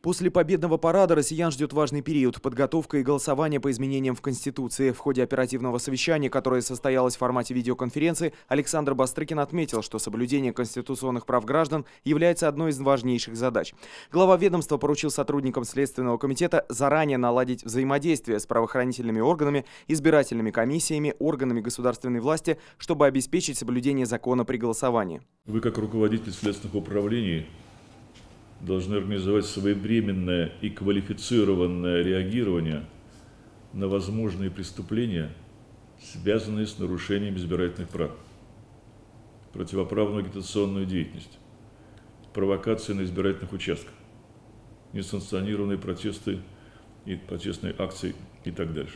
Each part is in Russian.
После победного парада россиян ждет важный период – подготовка и голосование по изменениям в Конституции. В ходе оперативного совещания, которое состоялось в формате видеоконференции, Александр Бастрыкин отметил, что соблюдение конституционных прав граждан является одной из важнейших задач. Глава ведомства поручил сотрудникам Следственного комитета заранее наладить взаимодействие с правоохранительными органами, избирательными комиссиями, органами государственной власти, чтобы обеспечить соблюдение закона при голосовании. Вы как руководитель следственных управлений должны организовать своевременное и квалифицированное реагирование на возможные преступления, связанные с нарушением избирательных прав, противоправную агитационную деятельность, провокации на избирательных участках, несанкционированные протесты и протестные акции и так дальше.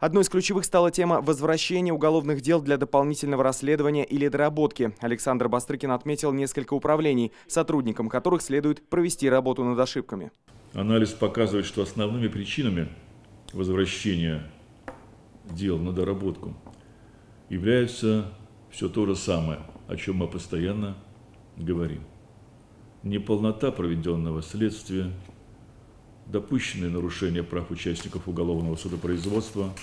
Одной из ключевых стала тема возвращения уголовных дел для дополнительного расследования или доработки. Александр Бастрыкин отметил несколько управлений, сотрудникам которых следует провести работу над ошибками. Анализ показывает, что основными причинами возвращения дел на доработку является все то же самое, о чем мы постоянно говорим. Неполнота проведенного следствия, допущенные нарушения прав участников уголовного судопроизводства,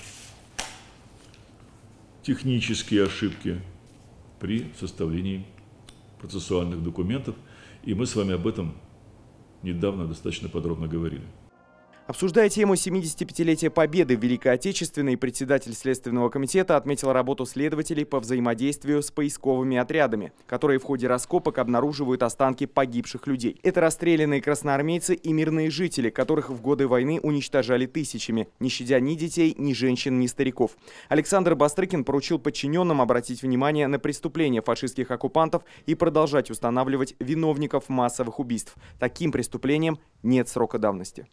технические ошибки при составлении процессуальных документов. И мы с вами об этом недавно достаточно подробно говорили. Обсуждая тему 75-летия Победы в Великой Отечественной, председатель Следственного комитета отметил работу следователей по взаимодействию с поисковыми отрядами, которые в ходе раскопок обнаруживают останки погибших людей. Это расстрелянные красноармейцы и мирные жители, которых в годы войны уничтожали тысячами, не щадя ни детей, ни женщин, ни стариков. Александр Бастрыкин поручил подчиненным обратить внимание на преступления фашистских оккупантов и продолжать устанавливать виновников массовых убийств. Таким преступлением нет срока давности.